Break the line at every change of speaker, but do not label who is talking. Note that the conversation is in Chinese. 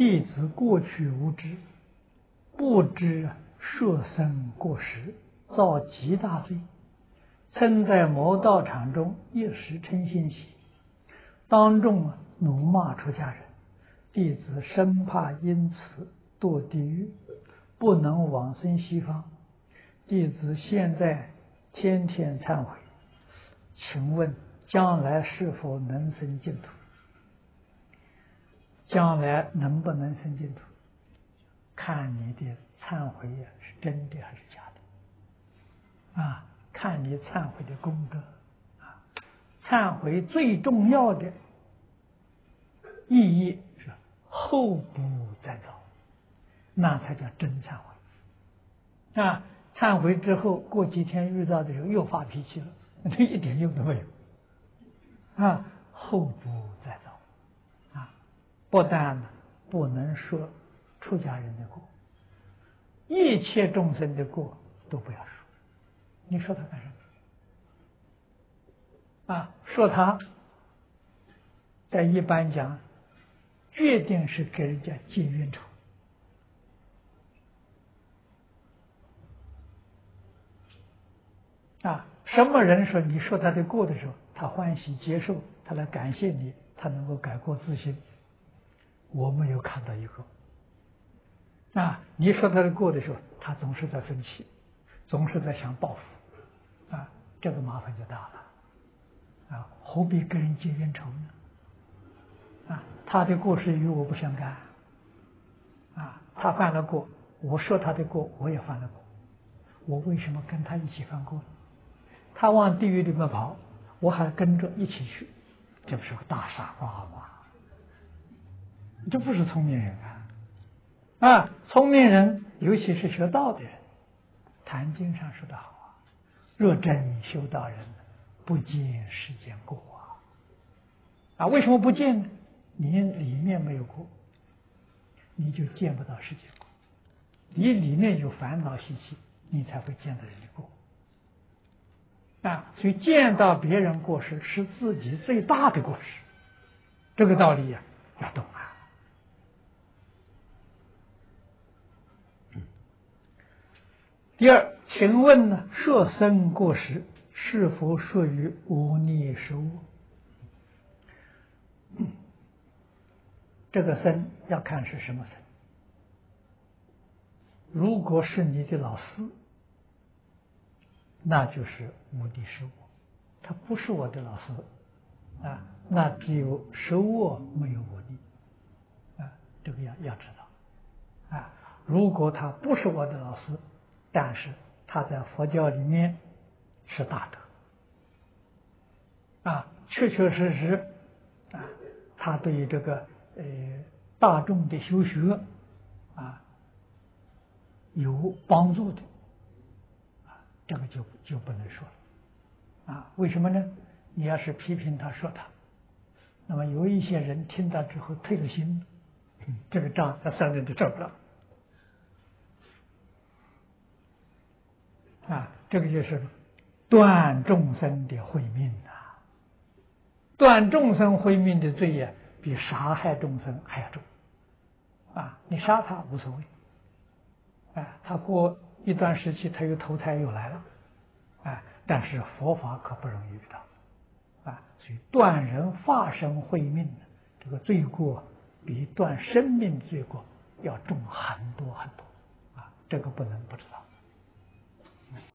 弟子过去无知，不知舍身过失，造极大罪，曾在某道场中一时嗔心起，当众怒骂出家人。弟子生怕因此堕地狱，不能往生西方。弟子现在天天忏悔，请问将来是否能生净土？将来能不能生净土，看你的忏悔呀，是真的还是假的？啊，看你忏悔的功德啊，忏悔最重要的意义是后不再造，那才叫真忏悔。啊，忏悔之后过几天遇到的候又发脾气了，那一点用都没有。啊，后不再造。不但呢，不能说出家人的过，一切众生的过都不要说。你说他干什么？啊，说他，在一般讲，决定是给人家进冤仇。啊，什么人说你说他的过的时候，他欢喜接受，他来感谢你，他能够改过自新。我没有看到一个，啊，你说他的过的时候，他总是在生气，总是在想报复，啊，这个麻烦就大了，啊，何必跟人结冤仇呢？啊，他的过失与我不相干，啊，他犯了过，我说他的过，我也犯了过，我为什么跟他一起犯过呢？他往地狱里面跑，我还跟着一起去，这不是个大傻瓜吗？这不是聪明人啊！啊，聪明人，尤其是学道的人，《坛经》上说的好啊：“若真修道人，不见世间过啊。”啊，为什么不见呢？你里面没有过，你就见不到世间过；你里面有烦恼习气，你才会见到人的过。啊，所以见到别人过失，是自己最大的过失。这个道理呀，要懂啊！第二，请问呢，舍生过失是否属于无利施我？这个生要看是什么生。如果是你的老师，那就是无利是我，他不是我的老师啊，那只有施握，没有无利。啊，这个要要知道。啊，如果他不是我的老师。但是他在佛教里面是大德，啊，确确实实，啊，他对这个呃大众的修学，啊，有帮助的，啊，这个就就不能说了，啊，为什么呢？你要是批评他说他，那么有一些人听到之后退了心，这个账他三年都找不着。啊，这个就是断众生的慧命啊！断众生慧命的罪业比杀害众生还要重啊！你杀他无所谓，啊，他过一段时期他又投胎又来了，啊，但是佛法可不容易遇到，啊，所以断人化身慧命的这个罪过，比断生命罪过要重很多很多啊！这个不能不知道。